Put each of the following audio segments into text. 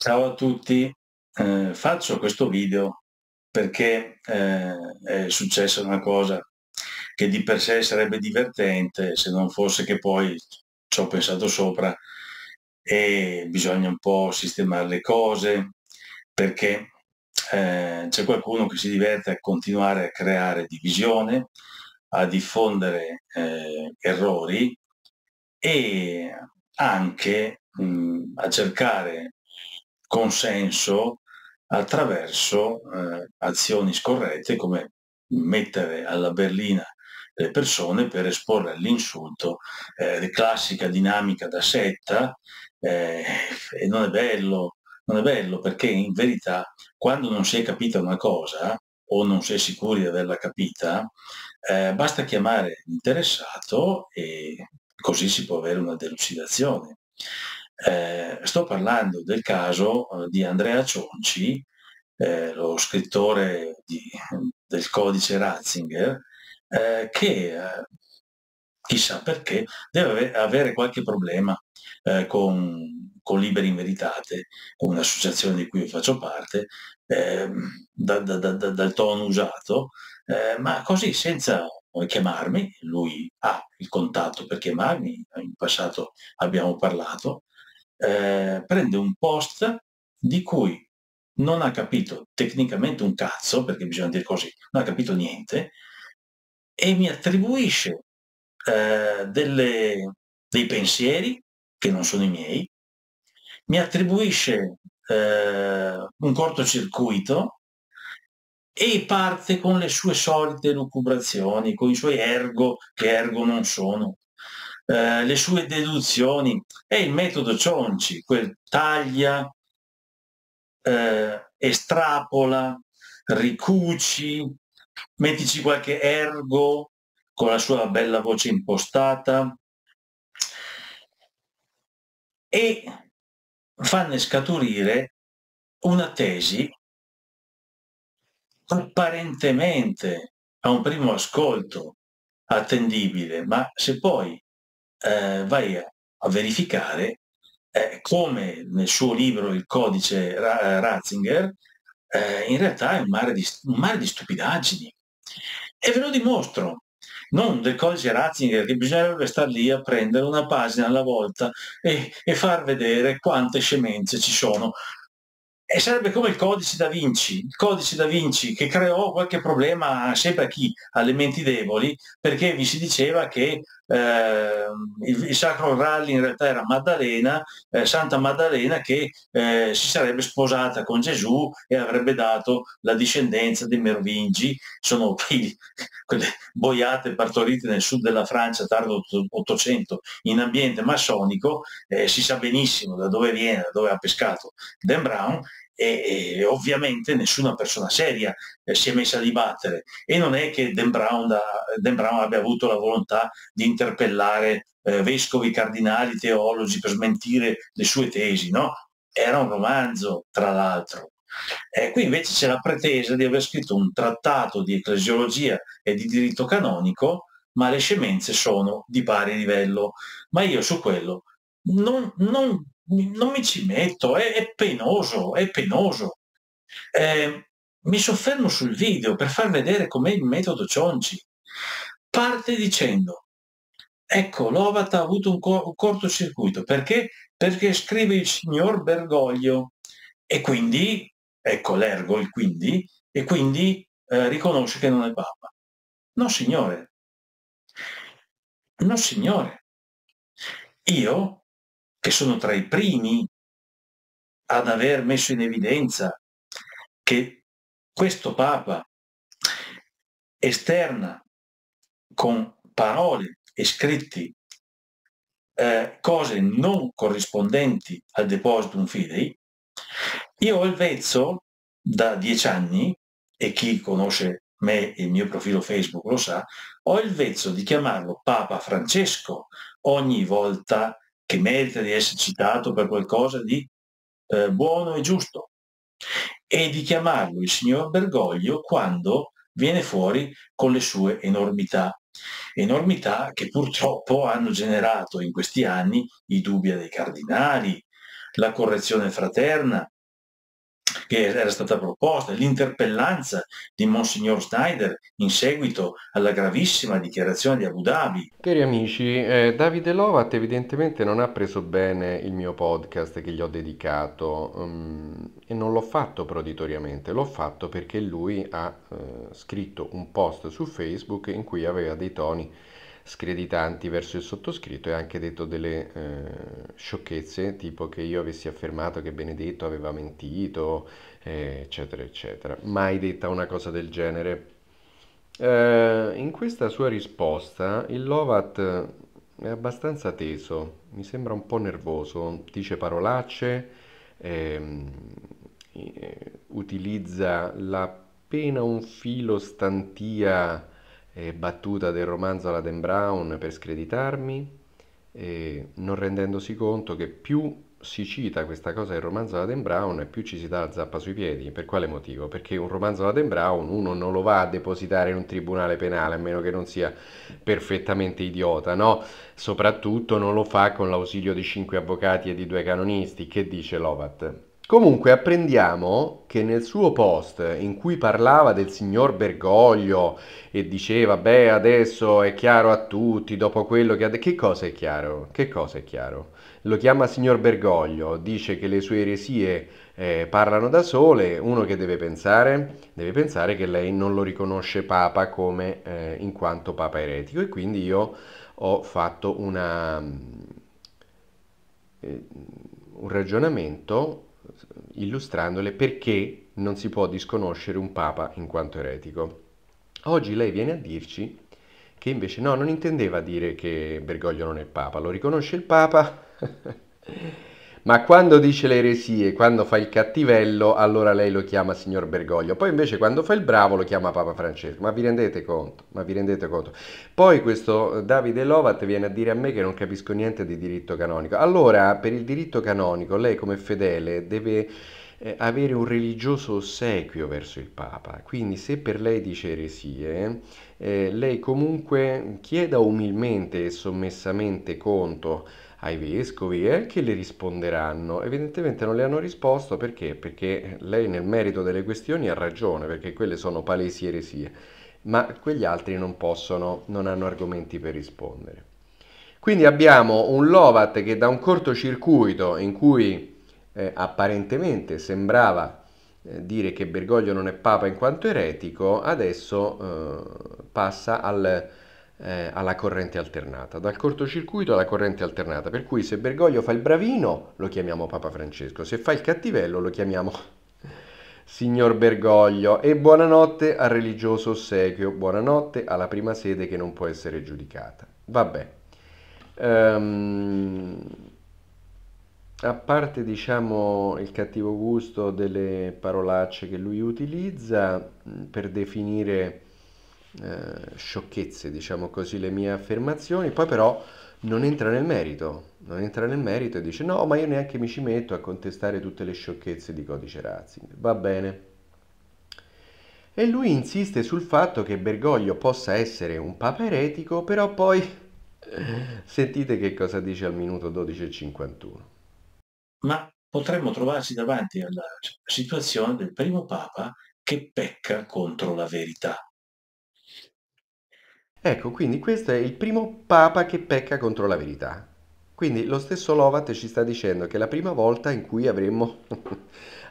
Ciao a tutti, eh, faccio questo video perché eh, è successa una cosa che di per sé sarebbe divertente se non fosse che poi ci ho pensato sopra e bisogna un po' sistemare le cose perché eh, c'è qualcuno che si diverte a continuare a creare divisione, a diffondere eh, errori e anche mh, mm, a cercare consenso attraverso eh, azioni scorrette come mettere alla berlina le persone per esporre all'insulto, eh, classica dinamica da setta, eh, e non è bello, non è bello perché in verità quando non si è capita una cosa o non si è sicuri di averla capita, eh, basta chiamare l'interessato e così si può avere una delucidazione. Eh, sto parlando del caso eh, di Andrea Cionci, eh, lo scrittore di, del codice Ratzinger, eh, che eh, chissà perché deve avere qualche problema con, con Liberi in Veritate, con un'associazione di cui faccio parte, ehm, da, da, da, dal tono usato, ma così senza chiamarmi, lui ha il contatto per chiamarmi, in passato abbiamo parlato, eh, prende un post di cui non ha capito tecnicamente un cazzo, perché bisogna dire così, non ha capito niente, e mi attribuisce eh, delle, dei pensieri che non sono i miei, mi attribuisce eh, un cortocircuito e parte con le sue solite lucubrazioni, con i suoi ergo, che ergo non sono. Eh, le sue deduzioni, è il metodo Cionci, quel taglia, eh, estrapola, ricuci, mettici qualche ergo con la sua bella voce impostata e fanne scaturire una tesi apparentemente a un primo ascolto attendibile, ma se poi eh, vai a verificare eh, come nel suo libro Il codice Ra- eh, Ratzinger, eh, in realtà è un mare, di, un mare di stupidaggini. E ve lo dimostro, non del codice Ratzinger, che bisognerebbe stare lì a prendere una pagina alla volta e, e far vedere quante scemenze ci sono. E sarebbe come il codice da Vinci, il codice da Vinci che creò qualche problema sempre a chi? Alle menti deboli, perché vi si diceva che eh, il, il, sacro rally in realtà era Maddalena, eh, Santa Maddalena che eh, si sarebbe sposata con Gesù e avrebbe dato la discendenza dei Merovingi, sono quelli, quelle boiate partorite nel sud della Francia tardo 800 in ambiente massonico, eh, si sa benissimo da dove viene, da dove ha pescato Dan Brown e, e ovviamente nessuna persona seria eh, si è messa a dibattere e non è che Dan Brown, da, Dan Brown abbia avuto la volontà di interpellare eh, vescovi, cardinali, teologi per smentire le sue tesi, no? Era un romanzo, tra l'altro. Eh, qui invece c'è la pretesa di aver scritto un trattato di ecclesiologia e di diritto canonico, ma le scemenze sono di pari livello. Ma io su quello non, non non mi ci metto, è, è penoso, è penoso. Eh, mi soffermo sul video per far vedere com'è il metodo Cionci. Parte dicendo, ecco, Lovata ha avuto un, co- un cortocircuito, perché? Perché scrive il signor Bergoglio e quindi, ecco l'ergo, il quindi, e quindi eh, riconosce che non è Baba. No signore, no signore, io che sono tra i primi ad aver messo in evidenza che questo Papa esterna con parole e scritti eh, cose non corrispondenti al depositum fidei, io ho il vezzo da dieci anni, e chi conosce me e il mio profilo Facebook lo sa, ho il vezzo di chiamarlo Papa Francesco ogni volta che che merita di essere citato per qualcosa di eh, buono e giusto, e di chiamarlo il signor Bergoglio quando viene fuori con le sue enormità, enormità che purtroppo hanno generato in questi anni i dubbi dei cardinali, la correzione fraterna, che era stata proposta, l'interpellanza di Monsignor Snyder in seguito alla gravissima dichiarazione di Abu Dhabi. Cari amici, eh, Davide Lovat evidentemente non ha preso bene il mio podcast che gli ho dedicato um, e non l'ho fatto proditoriamente, l'ho fatto perché lui ha eh, scritto un post su Facebook in cui aveva dei toni screditanti verso il sottoscritto e anche detto delle eh, sciocchezze, tipo che io avessi affermato che Benedetto aveva mentito, eh, eccetera, eccetera. Mai detta una cosa del genere. Eh, in questa sua risposta il Lovat è abbastanza teso, mi sembra un po' nervoso, dice parolacce, ehm, eh, utilizza la appena un filo stantia eh, battuta del romanzo alla Brown per screditarmi, eh, non rendendosi conto che più si cita questa cosa del romanzo alla Brown più ci si dà la zappa sui piedi. Per quale motivo? Perché un romanzo alla Brown uno non lo va a depositare in un tribunale penale, a meno che non sia perfettamente idiota, no? Soprattutto non lo fa con l'ausilio di cinque avvocati e di due canonisti. Che dice Lovat? Comunque apprendiamo che nel suo post in cui parlava del signor Bergoglio e diceva beh adesso è chiaro a tutti dopo quello che ha detto, che cosa è chiaro? Che cosa è chiaro? Lo chiama signor Bergoglio, dice che le sue eresie eh, parlano da sole, uno che deve pensare? Deve pensare che lei non lo riconosce papa come eh, in quanto papa eretico e quindi io ho fatto una, mm, eh, un ragionamento illustrandole perché non si può disconoscere un papa in quanto eretico. Oggi lei viene a dirci che invece no, non intendeva dire che Bergoglio non è papa, lo riconosce il papa ma quando dice le eresie, quando fa il cattivello, allora lei lo chiama signor Bergoglio, poi invece quando fa il bravo lo chiama Papa Francesco, ma vi rendete conto? Ma vi rendete conto? Poi questo eh, Davide Lovat viene a dire a me che non capisco niente di diritto canonico. Allora, per il diritto canonico, lei come fedele deve eh, avere un religioso ossequio verso il Papa. Quindi se per lei dice eresie, eh, lei comunque chieda umilmente e sommessamente conto ai vescovi eh, che le risponderanno. Evidentemente non le hanno risposto perché? Perché lei nel merito delle questioni ha ragione, perché quelle sono palesi eresie, ma quegli altri non possono, non hanno argomenti per rispondere. Quindi abbiamo un Lovat che da un cortocircuito in cui eh, apparentemente sembrava eh, dire che Bergoglio non è papa in quanto eretico, adesso eh, passa al eh, alla corrente alternata, dal cortocircuito alla corrente alternata, per cui se Bergoglio fa il bravino lo chiamiamo Papa Francesco, se fa il cattivello lo chiamiamo Signor Bergoglio e buonanotte al religioso ossequio, buonanotte alla prima sede che non può essere giudicata. Vabbè. Um, a parte diciamo il cattivo gusto delle parolacce che lui utilizza per definire eh, sciocchezze, diciamo così, le mie affermazioni, poi però non entra nel merito, non entra nel merito e dice no, ma io neanche mi ci metto a contestare tutte le sciocchezze di codice Ratzinger. Va bene. E lui insiste sul fatto che Bergoglio possa essere un papa eretico, però poi sentite che cosa dice al minuto 12.51. Ma potremmo trovarci davanti alla situazione del primo papa che pecca contro la verità. Ecco, quindi questo è il primo papa che pecca contro la verità. Quindi lo stesso Lovat ci sta dicendo che è la prima volta in cui avremmo,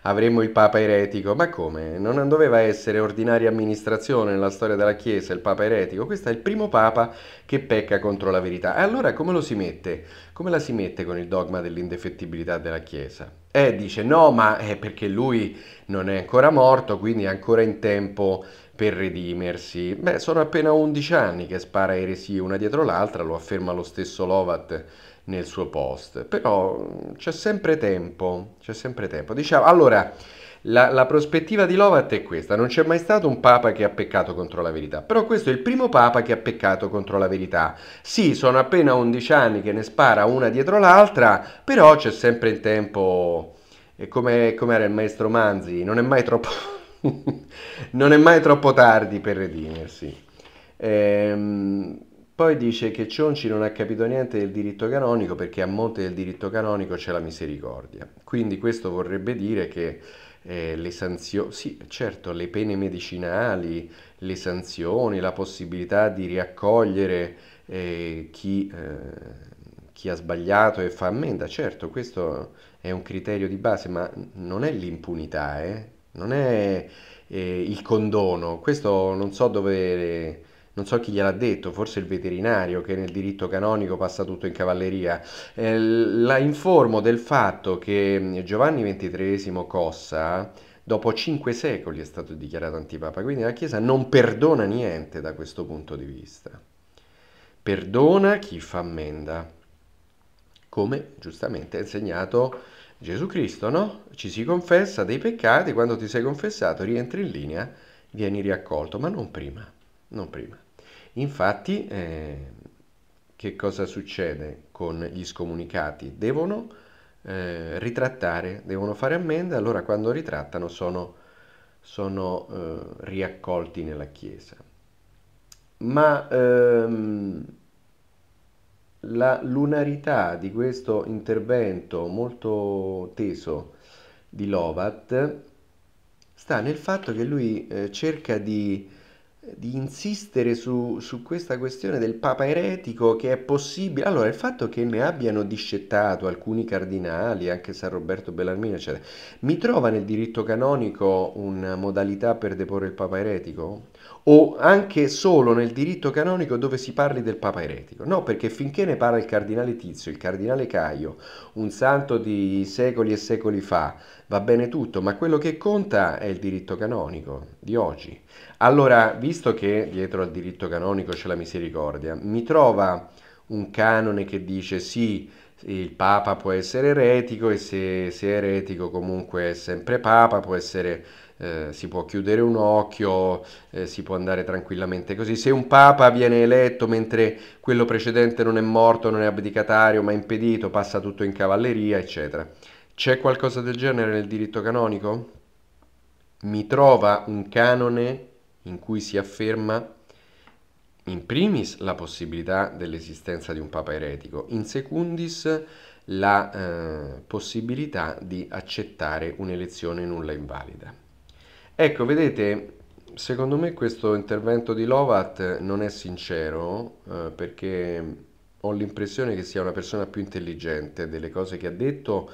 avremmo il papa eretico. Ma come? Non doveva essere ordinaria amministrazione nella storia della Chiesa il papa eretico? Questo è il primo papa che pecca contro la verità. E Allora come lo si mette? Come la si mette con il dogma dell'indefettibilità della Chiesa? Eh, dice no, ma è perché lui non è ancora morto, quindi è ancora in tempo per redimersi. Beh, sono appena 11 anni che spara eresie una dietro l'altra, lo afferma lo stesso Lovat nel suo post, però mm, c'è sempre tempo, c'è sempre tempo. Diciamo, allora, la, la, prospettiva di Lovat è questa, non c'è mai stato un papa che ha peccato contro la verità, però questo è il primo papa che ha peccato contro la verità. Sì, sono appena 11 anni che ne spara una dietro l'altra, però c'è sempre il tempo, come, come era il maestro Manzi, non è mai troppo non è mai troppo tardi per redimersi. Ehm, poi dice che Cionci non ha capito niente del diritto canonico perché a monte del diritto canonico c'è la misericordia. Quindi questo vorrebbe dire che eh, le sanzioni, sì, certo, le pene medicinali, le sanzioni, la possibilità di riaccogliere eh, chi, eh, chi ha sbagliato e fa ammenda, certo, questo è un criterio di base, ma non è l'impunità, eh? non è eh, il condono, questo non so dove... Non so chi gliel'ha detto, forse il veterinario che nel diritto canonico passa tutto in cavalleria. Eh, la informo del fatto che mm, Giovanni XXIII Cossa, dopo cinque secoli, è stato dichiarato antipapa, quindi la Chiesa non perdona niente da questo punto di vista. Perdona chi fa ammenda, come giustamente ha insegnato Gesù Cristo, no? Ci si confessa dei peccati, quando ti sei confessato rientri in linea, vieni riaccolto, ma non prima, non prima. Infatti, eh, che cosa succede con gli scomunicati? Devono eh, ritrattare, devono fare ammenda, allora quando ritrattano sono, sono eh, riaccolti nella Chiesa. Ma... Ehm, la lunarità di questo intervento molto teso di Lovat sta nel fatto che lui eh, cerca di, di insistere su, su, questa questione del papa eretico che è possibile. Allora, il fatto che ne abbiano discettato alcuni cardinali, anche San Roberto Bellarmino, eccetera, mi trova nel diritto canonico una modalità per deporre il papa eretico? o anche solo nel diritto canonico dove si parli del Papa eretico. No, perché finché ne parla il cardinale Tizio, il cardinale Caio, un santo di secoli e secoli fa, va bene tutto, ma quello che conta è il diritto canonico di oggi. Allora, visto che dietro al diritto canonico c'è la misericordia, mi trova un canone che dice sì, il Papa può essere eretico e se, se è eretico comunque è sempre Papa, può essere, eh, si può chiudere un occhio, eh, si può andare tranquillamente così. Se un Papa viene eletto mentre quello precedente non è morto, non è abdicatario, ma è impedito, passa tutto in cavalleria, eccetera. C'è qualcosa del genere nel diritto canonico? Mi trova un canone in cui si afferma in primis la possibilità dell'esistenza di un papa eretico, in secundis la eh, possibilità di accettare un'elezione nulla invalida. Ecco, vedete, secondo me questo intervento di Lovat non è sincero eh, perché ho l'impressione che sia una persona più intelligente delle cose che ha detto,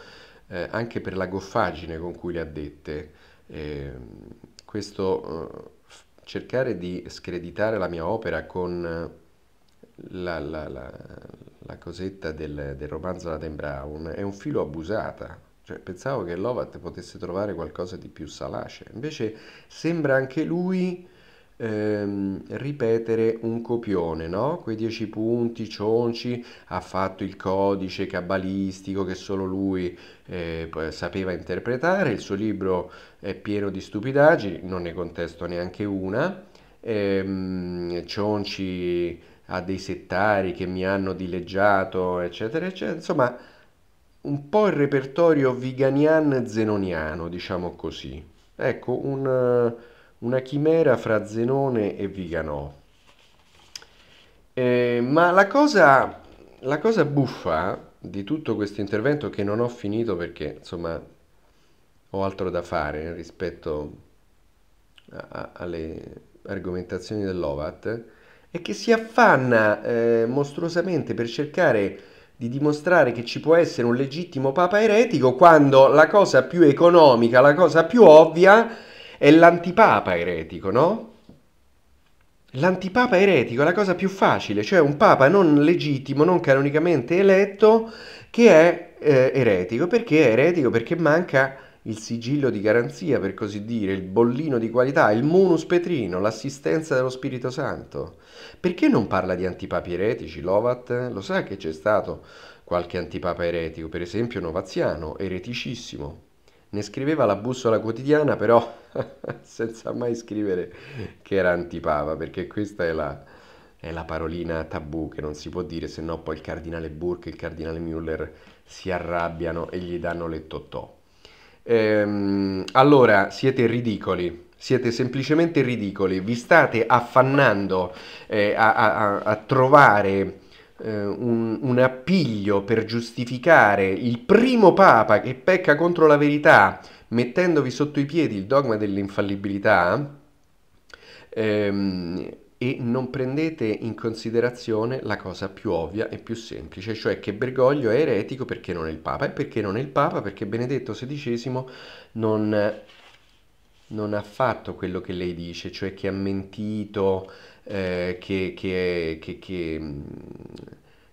eh, anche per la goffaggine con cui le ha dette. Ehm, questo eh, cercare di screditare la mia opera con eh, la, la, la, la cosetta del, del romanzo Laden Brown è un filo abusata. Cioè, pensavo che Lovat potesse trovare qualcosa di più salace. Invece sembra anche lui ehm, ripetere un copione, no? Quei dieci punti Cionci ha fatto il codice cabalistico che solo lui eh, sapeva interpretare, il suo libro è pieno di stupidaggini, non ne contesto neanche una. Ehm, Cionci ha dei settari che mi hanno dileggiato, eccetera, eccetera. Insomma, un po' il repertorio veganian-zenoniano, diciamo così. Ecco, un una chimera fra Zenone e Viganò. Eh, ma la cosa, la cosa buffa di tutto questo intervento che non ho finito perché insomma ho altro da fare rispetto a, a, alle argomentazioni dell'Ovat è che si affanna eh, mostruosamente per cercare di dimostrare che ci può essere un legittimo papa eretico quando la cosa più economica, la cosa più ovvia è l'antipapa eretico, no? L'antipapa eretico è la cosa più facile, cioè un papa non legittimo, non canonicamente eletto, che è eh, eretico. Perché è eretico? Perché manca il sigillo di garanzia, per così dire, il bollino di qualità, il munus petrino, l'assistenza dello Spirito Santo. Perché non parla di antipapi eretici? Lovat lo sa che c'è stato qualche antipapa eretico, per esempio Novaziano, ereticissimo. Ne scriveva la bussola quotidiana, però senza mai scrivere che era antipava, perché questa è la, è la parolina tabù che non si può dire, se no poi il cardinale Burke e il cardinale Müller si arrabbiano e gli danno le totò. Ehm, allora, siete ridicoli, siete semplicemente ridicoli, vi state affannando eh, a, a, a trovare eh, un, un, appiglio per giustificare il primo papa che pecca contro la verità mettendovi sotto i piedi il dogma dell'infallibilità ehm, e non prendete in considerazione la cosa più ovvia e più semplice, cioè che Bergoglio è eretico perché non è il papa e perché non è il papa perché Benedetto XVI non, non ha fatto quello che lei dice, cioè che ha mentito, eh, che, che, che, mm,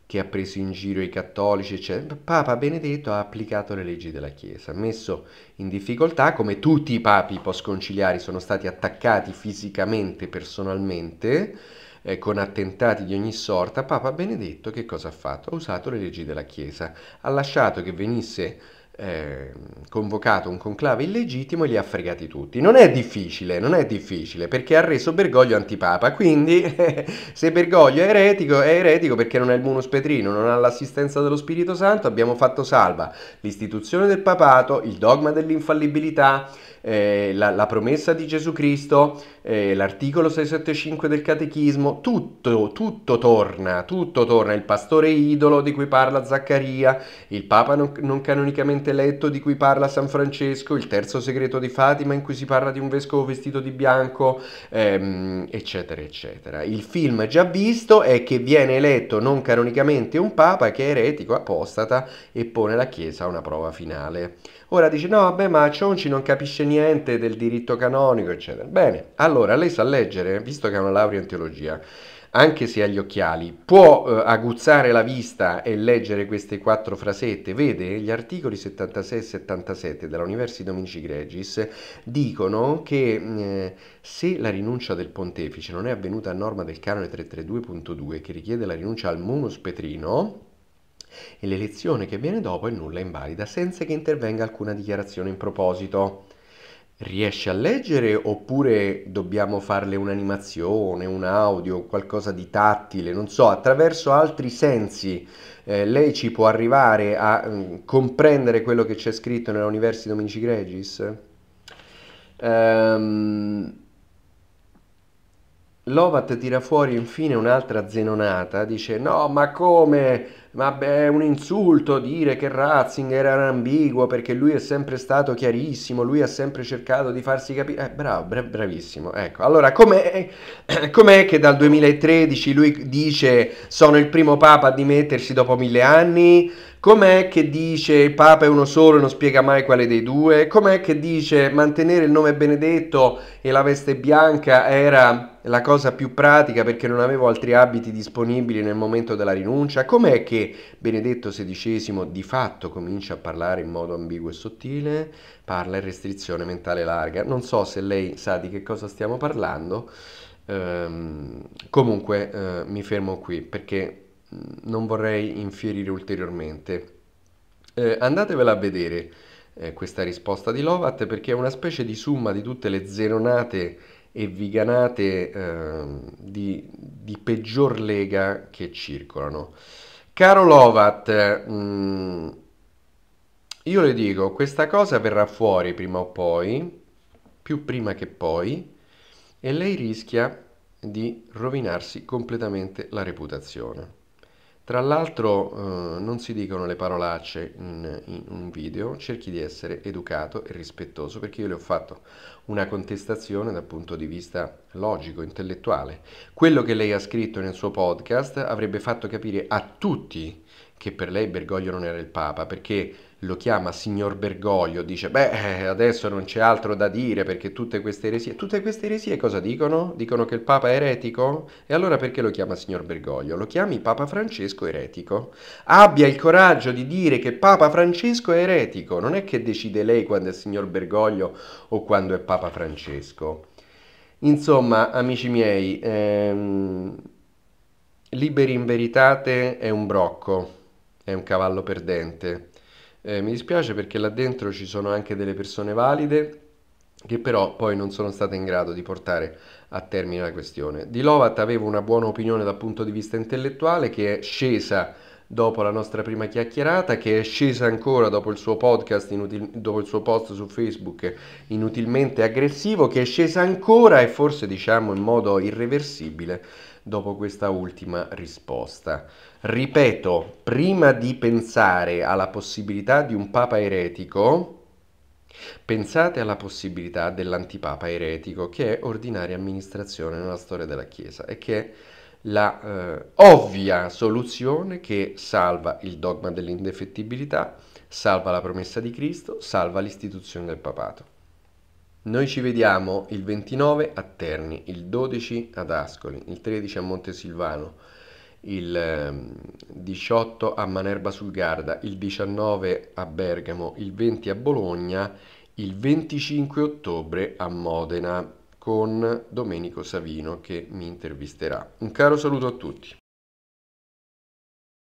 che, ha preso in giro i cattolici, eccetera. Papa Benedetto ha applicato le leggi della Chiesa, ha messo in difficoltà, come tutti i papi postconciliari sono stati attaccati fisicamente, personalmente, eh, con attentati di ogni sorta, Papa Benedetto che cosa ha fatto? Ha usato le leggi della Chiesa, ha lasciato che venisse Ehm, convocato un conclave illegittimo e li ha fregati tutti. Non è difficile, non è difficile, perché ha reso Bergoglio antipapa, quindi se Bergoglio è eretico, è eretico perché non è il munus petrino, non ha l'assistenza dello Spirito Santo, abbiamo fatto salva l'istituzione del papato, il dogma dell'infallibilità, eh, la, la, promessa di Gesù Cristo, eh, l'articolo 675 del Catechismo, tutto, tutto torna, tutto torna, il pastore idolo di cui parla Zaccaria, il Papa non, non canonicamente eletto di cui parla San Francesco, il terzo segreto di Fatima in cui si parla di un vescovo vestito di bianco, ehm, eccetera, eccetera. Il film già visto è che viene eletto non canonicamente un Papa che è eretico, apostata e pone la Chiesa a una prova finale. Ora dice no, vabbè, ma Cionci non capisce niente del diritto canonico, eccetera. Bene, allora lei sa leggere, visto che ha una laurea in teologia, anche se ha gli occhiali, può eh, aguzzare la vista e leggere queste quattro frasette. Vede, gli articoli 76 e 77 dell'Universi Dominici Gregis dicono che eh, se la rinuncia del pontefice non è avvenuta a norma del canone 332.2 che richiede la rinuncia al munus petrino, e l'elezione che viene dopo è nulla invalida senza che intervenga alcuna dichiarazione in proposito. Riesce a leggere oppure dobbiamo farle un'animazione, un audio, qualcosa di tattile, non so, attraverso altri sensi eh, lei ci può arrivare a mh, mm, comprendere quello che c'è scritto nell'Universi Dominici Gregis? Ehm... Um... Lovat tira fuori infine un'altra zenonata, dice no ma come, ma beh, è un insulto dire che Ratzinger era ambiguo perché lui è sempre stato chiarissimo, lui ha sempre cercato di farsi capire, eh, bravo, bra- bravissimo, ecco, allora com'è, com'è che dal 2013 lui dice sono il primo papa a dimettersi dopo mille anni, Com'è che dice il Papa è uno solo e non spiega mai quale dei due? Com'è che dice mantenere il nome Benedetto e la veste bianca era la cosa più pratica perché non avevo altri abiti disponibili nel momento della rinuncia? Com'è che Benedetto XVI di fatto comincia a parlare in modo ambiguo e sottile? Parla in restrizione mentale larga. Non so se lei sa di che cosa stiamo parlando. Ehm, comunque eh, mi fermo qui perché mm, non vorrei infierire ulteriormente. Eh, andatevela a vedere eh, questa risposta di Lovat perché è una specie di summa di tutte le zeronate e viganate eh, di, di, peggior lega che circolano. Caro Lovat, mh, mm, io le dico, questa cosa verrà fuori prima o poi, più prima che poi, e lei rischia di rovinarsi completamente la reputazione. Tra l'altro eh, non si dicono le parolacce in, in un video, cerchi di essere educato e rispettoso perché io le ho fatto una contestazione dal punto di vista logico, intellettuale. Quello che lei ha scritto nel suo podcast avrebbe fatto capire a tutti che per lei Bergoglio non era il Papa, perché lo chiama signor Bergoglio, dice beh adesso non c'è altro da dire perché tutte queste eresie, tutte queste eresie cosa dicono? Dicono che il Papa è eretico? E allora perché lo chiama signor Bergoglio? Lo chiami Papa Francesco eretico? Abbia il coraggio di dire che Papa Francesco è eretico, non è che decide lei quando è signor Bergoglio o quando è Papa Francesco. Insomma, amici miei, ehm, Liberi in Veritate è un brocco è un cavallo perdente. Eh, mi dispiace perché là dentro ci sono anche delle persone valide che però poi non sono state in grado di portare a termine la questione. Di Lovat avevo una buona opinione dal punto di vista intellettuale che è scesa dopo la nostra prima chiacchierata, che è scesa ancora dopo il suo podcast, inutil- dopo il suo post su Facebook inutilmente aggressivo, che è scesa ancora e forse diciamo in modo irreversibile dopo questa ultima risposta. Ripeto, prima di pensare alla possibilità di un papa eretico, Pensate alla possibilità dell'antipapa eretico che è ordinaria amministrazione nella storia della Chiesa e che è la eh, ovvia soluzione che salva il dogma dell'indefettibilità, salva la promessa di Cristo, salva l'istituzione del papato. Noi ci vediamo il 29 a Terni, il 12 ad Ascoli, il 13 a Montesilvano, il 18 ehm, a Manerba sul Garda, il 19 a Bergamo, il 20 a Bologna, il 25 ottobre a Modena con Domenico Savino che mi intervisterà. Un caro saluto a tutti.